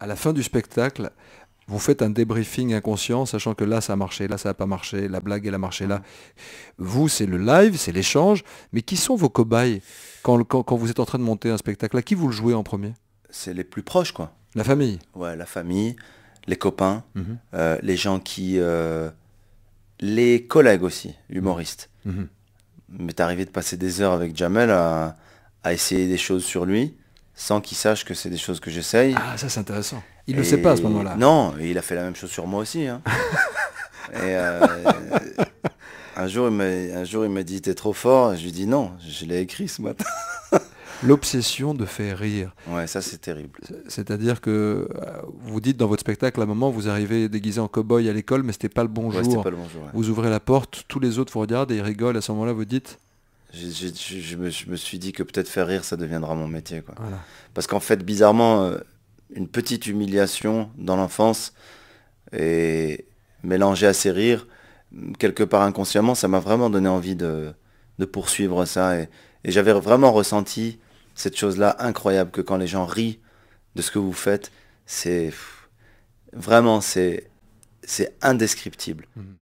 à la fin du spectacle, vous faites un débriefing inconscient, sachant que là ça a marché, là ça n'a pas marché, la blague elle a marché là. Vous, c'est le live, c'est l'échange, mais qui sont vos cobayes quand, vous êtes en train de monter un spectacle À qui vous le jouez en premier C'est les plus proches, quoi. La famille Ouais, la famille, les copains, mhm. euh, les gens qui. Euh, les collègues aussi, humoristes. Mais mhm. arrivé de passer des heures avec Jamel à essayer des choses sur lui sans qu'il sache que c'est des choses que j'essaye. Ah, ça c'est intéressant. Il ne le sait pas à ce moment-là. Non, il a fait la même chose sur moi aussi. Hein. Euh, un jour, il m'a, un jour, il dit "T'es trop fort." Je lui dis "Non, je l'ai écrit ce matin." L'obsession de faire rire. Ouais, ça c'est terrible. C'est-à-dire que euh, vous dites dans votre spectacle, à un moment, vous arrivez déguisé en cow-boy à l'école, mais c'était pas le bon jour. Pas le Vous ouvrez la porte, tous les autres vous regardent et ils rigolent. À ce moment-là, vous dites je, me, suis dit que peut-être faire rire, ça deviendra mon métier. Parce qu'en fait, bizarrement, euh, une petite humiliation dans l'enfance et mélanger à ces rires, quelque part inconsciemment, ça m'a vraiment donné envie de, poursuivre ça. Et, j'avais vraiment ressenti cette chose-là incroyable que quand les gens rient de ce que vous faites, c'est vraiment c'est indescriptible. Mm-hmm.